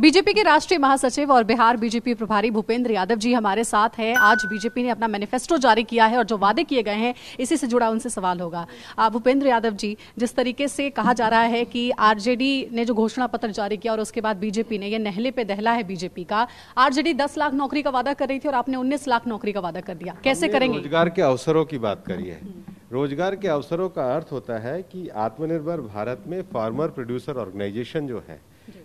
BJP के राष्ट्रीय महासचिव और बिहार बीजेपी प्रभारी भूपेंद्र यादव जी हमारे साथ हैं आज बीजेपी ने अपना मैनिफेस्टो जारी किया है और जो वादे किए गए हैं इसी से जुड़ा उनसे सवाल होगा भूपेंद्र यादव जी जिस तरीके से कहा जा रहा है कि आरजेडी ने जो घोषणा पत्र जारी किया और उसके बाद बीजेपी ने यह नहले पे दहला है बीजेपी का आरजेडी दस लाख नौकरी का वादा कर रही थी और आपने उन्नीस लाख नौकरी का वादा कर दिया कैसे करेंगे रोजगार के अवसरों की बात करी है रोजगार के अवसरों का अर्थ होता है कि आत्मनिर्भर भारत में फार्मर प्रोड्यूसर ऑर्गेनाइजेशन जो है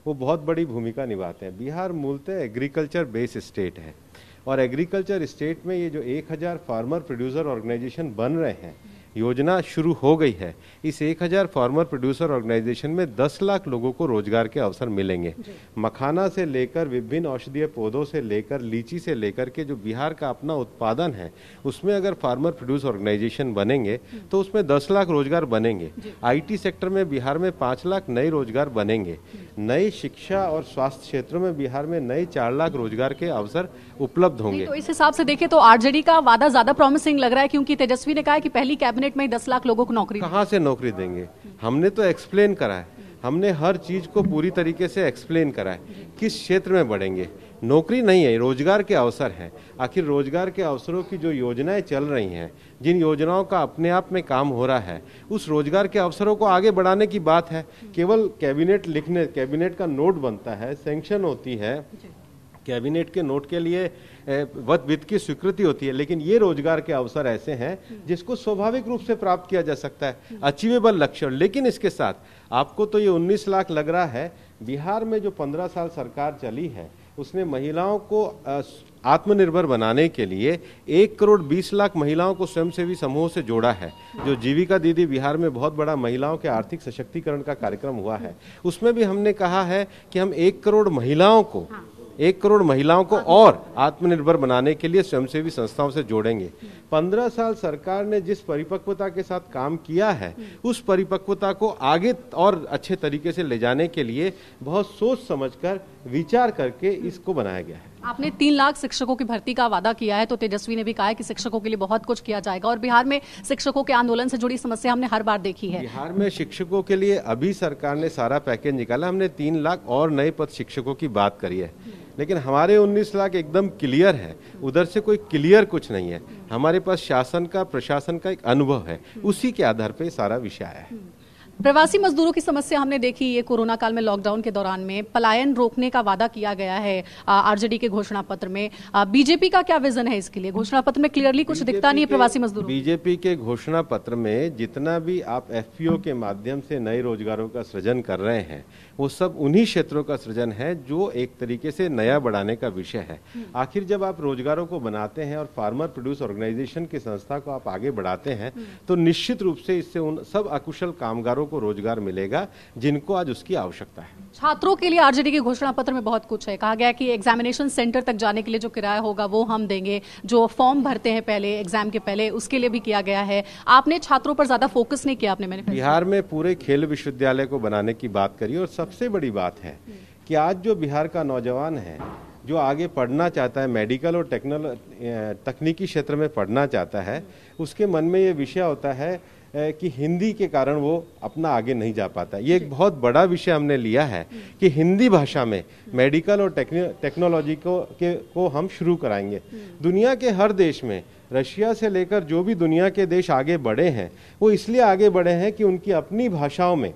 वो बहुत बड़ी भूमिका निभाते हैं बिहार मूलतः एग्रीकल्चर बेस्ड स्टेट है और एग्रीकल्चर स्टेट में ये जो 1000 फार्मर प्रोड्यूसर ऑर्गेनाइजेशन बन रहे हैं योजना शुरू हो गई है इस 1000 फार्मर प्रोड्यूसर ऑर्गेनाइजेशन में 10 लाख लोगों को रोजगार के अवसर मिलेंगे मखाना से लेकर विभिन्न औषधीय पौधों से लेकर लीची से लेकर के जो बिहार का अपना उत्पादन है उसमें अगर फार्मर प्रोड्यूस ऑर्गेनाइजेशन बनेंगे तो उसमें दस लाख रोजगार बनेंगे आई सेक्टर में बिहार में पाँच लाख नए रोजगार बनेंगे नई शिक्षा और स्वास्थ्य क्षेत्र में बिहार में नए चार लाख रोजगार के अवसर उपलब्ध होंगे तो इस हिसाब से देखें तो आरजेडी का वादा ज्यादा प्रॉमिसिंग लग रहा है क्योंकि तेजस्वी ने कहा कि पहली कैबिनेट मिनट में दस लाख लोगों को नौकरी कहाँ से नौकरी देंगे हमने तो एक्सप्लेन करा है हमने हर चीज को पूरी तरीके से एक्सप्लेन करा है किस क्षेत्र में बढ़ेंगे नौकरी नहीं है रोजगार के अवसर हैं आखिर रोजगार के अवसरों की जो योजनाएं चल रही हैं जिन योजनाओं का अपने आप में काम हो रहा है उस रोजगार के अवसरों को आगे बढ़ाने की बात है केवल कैबिनेट लिखने कैबिनेट का नोट बनता है सेंक्शन होती है कैबिनेट के नोट के लिए वत वित्त की स्वीकृति होती है लेकिन ये रोजगार के अवसर ऐसे हैं जिसको स्वाभाविक रूप से प्राप्त किया जा सकता है अचीवेबल लक्ष्य लेकिन इसके साथ आपको तो ये 19 लाख लग रहा है बिहार में जो 15 साल सरकार चली है उसने महिलाओं को आत्मनिर्भर बनाने के लिए एक करोड़ बीस लाख महिलाओं को स्वयंसेवी समूह से जोड़ा है जो जीविका दीदी बिहार में बहुत बड़ा महिलाओं के आर्थिक सशक्तिकरण का कार्यक्रम हुआ है उसमें भी हमने कहा है कि हम एक करोड़ महिलाओं को हाँ। एक करोड़ महिलाओं को और आत्मनिर्भर बनाने के लिए स्वयंसेवी संस्थाओं से जोड़ेंगे पंद्रह साल सरकार ने जिस परिपक्वता के साथ काम किया है उस परिपक्वता को आगे और अच्छे तरीके से ले जाने के लिए बहुत सोच समझकर विचार करके इसको बनाया गया है आपने तीन लाख शिक्षकों की भर्ती का वादा किया है तो तेजस्वी ने भी कहा है कि शिक्षकों के लिए बहुत कुछ किया जाएगा और बिहार में शिक्षकों के आंदोलन से जुड़ी समस्या हमने हर बार देखी है बिहार में शिक्षकों के लिए अभी सरकार ने सारा पैकेज निकाला हमने तीन लाख और नए पद शिक्षकों की बात करी है लेकिन हमारे 19 लाख एकदम क्लियर है उधर से कोई क्लियर कुछ नहीं है हमारे पास शासन का प्रशासन का एक अनुभव है उसी के आधार पर सारा विषय आया है प्रवासी मजदूरों की समस्या हमने देखी ये कोरोना काल में लॉकडाउन के दौरान में पलायन रोकने का वादा किया गया है आरजेडी के घोषणा पत्र में बीजेपी का क्या विजन है इसके लिए घोषणा पत्र में क्लियरली कुछ दिखता नहीं है प्रवासी मजदूर बीजेपी के घोषणा पत्र में जितना भी आप एफ के माध्यम से नए रोजगारों का सृजन कर रहे हैं वो सब उन्ही क्षेत्रों का सृजन है जो एक तरीके से नया बढ़ाने का विषय है हम्म। आखिर जब आप रोजगारों को बनाते हैं और फार्मर प्रोड्यूस ऑर्गेनाइजेशन की संस्था को आप आगे बढ़ाते हैं हम्म। तो निश्चित रूप से इससे उन सब अकुशल कामगारों छात्रों को रोजगार मिलेगा जिनको आज उसकी आवश्यकता है छात्रों के लिए आरजेडी के घोषणा पत्र में बहुत कुछ है कहा गया कि एग्जामिनेशन सेंटर तक जाने के लिए जो किराया होगा वो हम देंगे जो फॉर्म भरते हैं पहले एग्जाम के पहले उसके लिए भी किया गया है आपने छात्रों पर ज्यादा फोकस नहीं किया आपने मैंने बिहार में पूरे खेल विश्वविद्यालय को बनाने की बात करी और सबसे बड़ी बात है कि आज जो बिहार का नौजवान है जो आगे पढ़ना चाहता है मेडिकल और टेक्नोल तकनीकी क्षेत्र में पढ़ना चाहता है उसके मन में ये विषय होता है कि हिंदी के कारण वो अपना आगे नहीं जा पाता ये एक बहुत बड़ा विषय हमने लिया है हम्म। कि हिंदी भाषा में हम्म। मेडिकल और टेक्नोलॉजी को के को हम शुरू कराएंगे हम्म। दुनिया के हर देश में रशिया से लेकर जो भी दुनिया के देश आगे बढ़े हैं वो इसलिए आगे बढ़े हैं कि उनकी अपनी भाषाओं में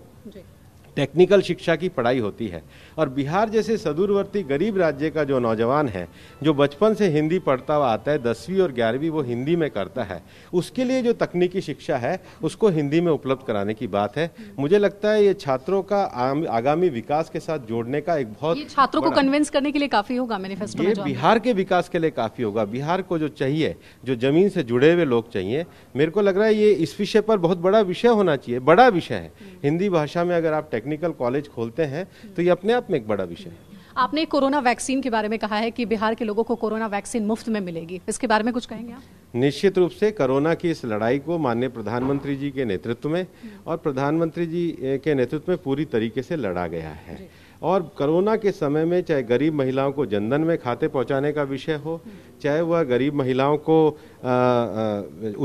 टेक्निकल शिक्षा की पढ़ाई होती है और बिहार जैसे सदूरवर्ती गरीब राज्य का जो नौजवान है जो बचपन से हिंदी पढ़ता हुआ आता है दसवीं और ग्यारहवीं वो हिंदी में करता है उसके लिए जो तकनीकी शिक्षा है उसको हिंदी में उपलब्ध कराने की बात है मुझे लगता है ये छात्रों का आगामी विकास के साथ जोड़ने का एक बहुत छात्रों को कन्विंस करने के लिए काफी होगा मैनिफेस्टो ये बिहार के विकास के लिए काफी होगा बिहार को जो चाहिए जो जमीन से जुड़े हुए लोग चाहिए मेरे को लग रहा है ये इस विषय पर बहुत बड़ा विषय होना चाहिए बड़ा विषय है हम्म। हिंदी भाषा में अगर आप टेक्निकल कॉलेज खोलते हैं तो ये अपने आप में एक बड़ा विषय है आपने कोरोना वैक्सीन के बारे में कहा है कि बिहार के लोगों को कोरोना वैक्सीन मुफ्त में मिलेगी इसके बारे में कुछ कहेंगे आप निश्चित रूप से कोरोना की इस लड़ाई को माननीय प्रधानमंत्री जी के नेतृत्व में और प्रधानमंत्री जी के नेतृत्व में पूरी तरीके से लड़ा गया है और कोरोना के समय में चाहे गरीब महिलाओं को जनधन में खाते पहुंचाने का विषय हो चाहे वह गरीब महिलाओं को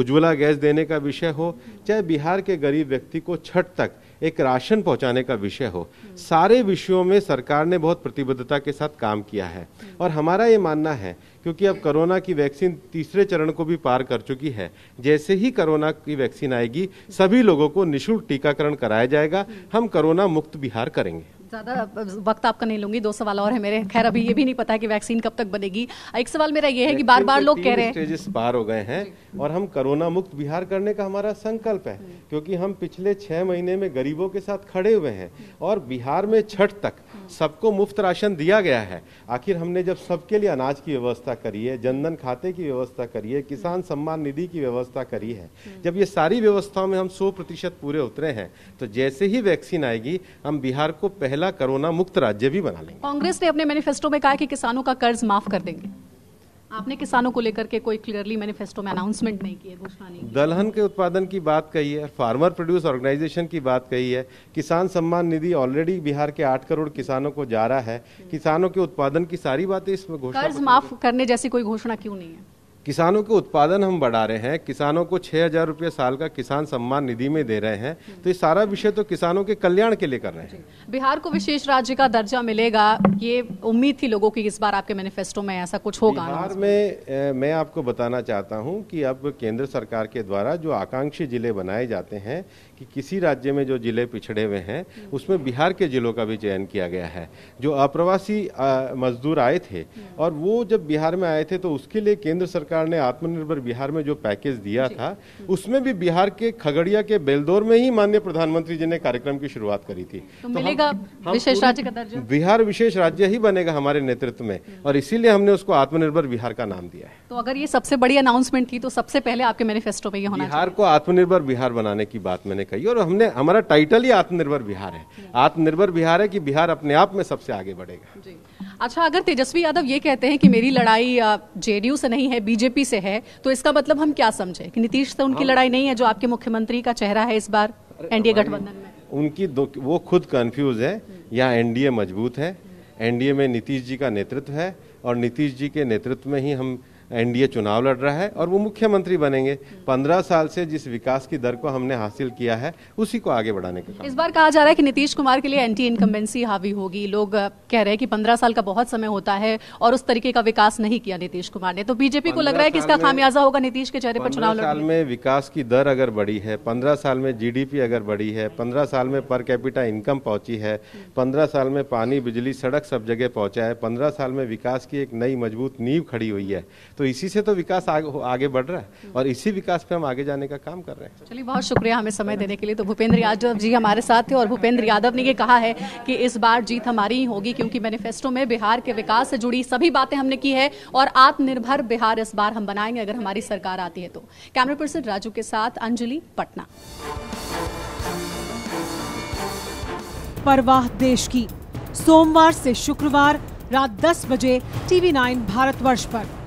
उज्ज्वला गैस देने का विषय हो चाहे बिहार के गरीब व्यक्ति को छठ तक एक राशन पहुंचाने का विषय हो सारे विषयों में सरकार ने बहुत प्रतिबद्धता के साथ काम किया है और हमारा ये मानना है क्योंकि अब कोरोना की वैक्सीन तीसरे चरण को भी पार कर चुकी है जैसे ही कोरोना की वैक्सीन आएगी सभी लोगों को निःशुल्क टीकाकरण कराया जाएगा हम कोरोना मुक्त बिहार करेंगे ज़्यादा वक्त आपका नहीं लूंगी दो सवाल और है मेरे खैर अभी ये भी नहीं पता कि वैक्सीन कब तक बनेगी एक सवाल मेरा ये है कि बार बार लोग कह रहे हैं पार हो गए हैं और हम कोरोना मुक्त बिहार करने का हमारा संकल्प है क्योंकि हम पिछले छः महीने में गरीबों के साथ खड़े हुए हैं और बिहार में छठ तक सबको मुफ्त राशन दिया गया है आखिर हमने जब सबके लिए अनाज की व्यवस्था करी है जनधन खाते की व्यवस्था करी है किसान सम्मान निधि की व्यवस्था करी है जब ये सारी व्यवस्थाओं में हम सौ प्रतिशत पूरे उतरे हैं तो जैसे ही वैक्सीन आएगी हम बिहार को पहला पहला कोरोना मुक्त राज्य भी बना लेंगे कांग्रेस ने अपने मैनिफेस्टो में कहा कि किसानों का कर्ज माफ कर देंगे आपने किसानों को लेकर के कोई क्लियरली मैनिफेस्टो में अनाउंसमेंट नहीं की है घोषणा नहीं दलहन के उत्पादन की बात कही है फार्मर प्रोड्यूस ऑर्गेनाइजेशन की बात कही है किसान सम्मान निधि ऑलरेडी बिहार के आठ करोड़ किसानों को जा रहा है किसानों के उत्पादन की सारी बातें इसमें घोषणा कर्ज माफ करने जैसी कोई घोषणा क्यों नहीं है किसानों के उत्पादन हम बढ़ा रहे हैं किसानों को छह हजार रुपये साल का किसान सम्मान निधि में दे रहे हैं तो ये सारा विषय तो किसानों के कल्याण के लिए कर रहे हैं बिहार को विशेष राज्य का दर्जा मिलेगा ये उम्मीद थी लोगों की इस बार आपके मैनिफेस्टो में ऐसा कुछ होगा बिहार में मैं आपको बताना चाहता हूँ कि अब केंद्र सरकार के द्वारा जो आकांक्षी जिले बनाए जाते हैं कि किसी राज्य में जो जिले पिछड़े हुए हैं उसमें बिहार के जिलों का भी चयन किया गया है जो अप्रवासी मजदूर आए थे और वो जब बिहार में आए थे तो उसके लिए केंद्र सरकार ने आत्मनिर्भर बिहार में जो पैकेज दिया था उसमें भी बिहार के खगड़िया के बेलदौर में ही माननीय प्रधानमंत्री जी ने कार्यक्रम की शुरुआत करी थी तो, विशेष राज्य का बिहार विशेष राज्य ही बनेगा हमारे नेतृत्व में और इसीलिए हमने उसको आत्मनिर्भर बिहार का नाम दिया है तो अगर ये सबसे बड़ी अनाउंसमेंट थी तो सबसे पहले आपके मैनिफेस्टो में ये होना बिहार को आत्मनिर्भर बिहार बनाने की बात मैंने ने कही और हमने हमारा टाइटल ही आत्मनिर्भर बिहार है आत्मनिर्भर बिहार है कि बिहार अपने आप में सबसे आगे बढ़ेगा अच्छा अगर तेजस्वी यादव ये कहते हैं कि मेरी लड़ाई जेडीयू से नहीं है बीजेपी से है तो इसका मतलब हम क्या समझे कि नीतीश से उनकी लड़ाई नहीं है जो आपके मुख्यमंत्री का चेहरा है इस बार एनडीए गठबंधन में उनकी दो वो खुद कंफ्यूज है यहाँ एनडीए मजबूत है एनडीए में नीतीश जी का नेतृत्व है और नीतीश जी के नेतृत्व में ही हम एनडीए चुनाव लड़ रहा है और वो मुख्यमंत्री बनेंगे पंद्रह साल से जिस विकास की दर को हमने हासिल किया है उसी को आगे बढ़ाने का इस बार कहा जा रहा है कि नीतीश कुमार के लिए एंटी इनकम्बेंसी हावी होगी लोग कह रहे हैं कि पंद्रह साल का बहुत समय होता है और उस तरीके का विकास नहीं किया नीतीश कुमार ने तो बीजेपी को लग रहा है कि इसका खामियाजा होगा नीतीश के चेहरे पर चुनाव साल में विकास की दर अगर बढ़ी है पंद्रह साल में जीडीपी अगर बढ़ी है पंद्रह साल में पर कैपिटा इनकम पहुंची है पंद्रह साल में पानी बिजली सड़क सब जगह पहुंचा है पंद्रह साल में विकास की एक नई मजबूत नींव खड़ी हुई है तो इसी से तो विकास आग, आगे बढ़ रहा है और इसी विकास पे हम आगे जाने का काम कर रहे हैं चलिए बहुत शुक्रिया हमें समय देने के लिए तो भूपेंद्र यादव जी हमारे साथ थे और भूपेंद्र यादव ने ये कहा है कि इस बार जीत हमारी ही होगी क्योंकि मैनिफेस्टो में बिहार के विकास से जुड़ी सभी बातें हमने की है और आत्मनिर्भर बिहार इस बार हम बनाएंगे अगर हमारी सरकार आती है तो कैमरा पर्सन राजू के साथ अंजलि पटना परवाह देश की सोमवार से शुक्रवार रात 10 बजे टीवी 9 भारतवर्ष पर